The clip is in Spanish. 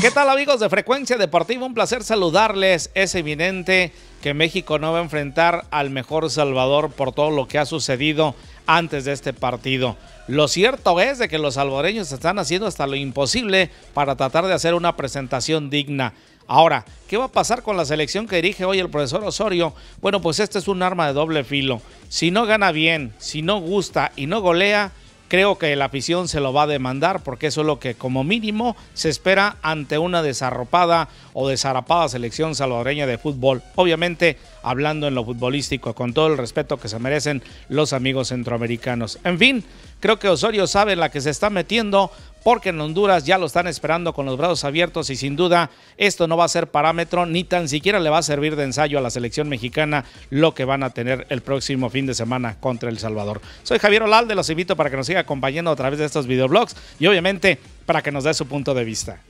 ¿Qué tal amigos de Frecuencia Deportiva? Un placer saludarles. Es evidente que México no va a enfrentar al mejor Salvador por todo lo que ha sucedido antes de este partido. Lo cierto es de que los salvadoreños están haciendo hasta lo imposible para tratar de hacer una presentación digna. Ahora, ¿qué va a pasar con la selección que dirige hoy el profesor Osorio? Bueno, pues este es un arma de doble filo. Si no gana bien, si no gusta y no golea, Creo que la afición se lo va a demandar porque eso es lo que como mínimo se espera ante una desarropada o desarrapada selección salvadoreña de fútbol. Obviamente hablando en lo futbolístico con todo el respeto que se merecen los amigos centroamericanos. En fin, creo que Osorio sabe la que se está metiendo porque en Honduras ya lo están esperando con los brazos abiertos y sin duda esto no va a ser parámetro ni tan siquiera le va a servir de ensayo a la selección mexicana lo que van a tener el próximo fin de semana contra El Salvador. Soy Javier Olalde, los invito para que nos siga acompañando a través de estos videoblogs y obviamente para que nos dé su punto de vista.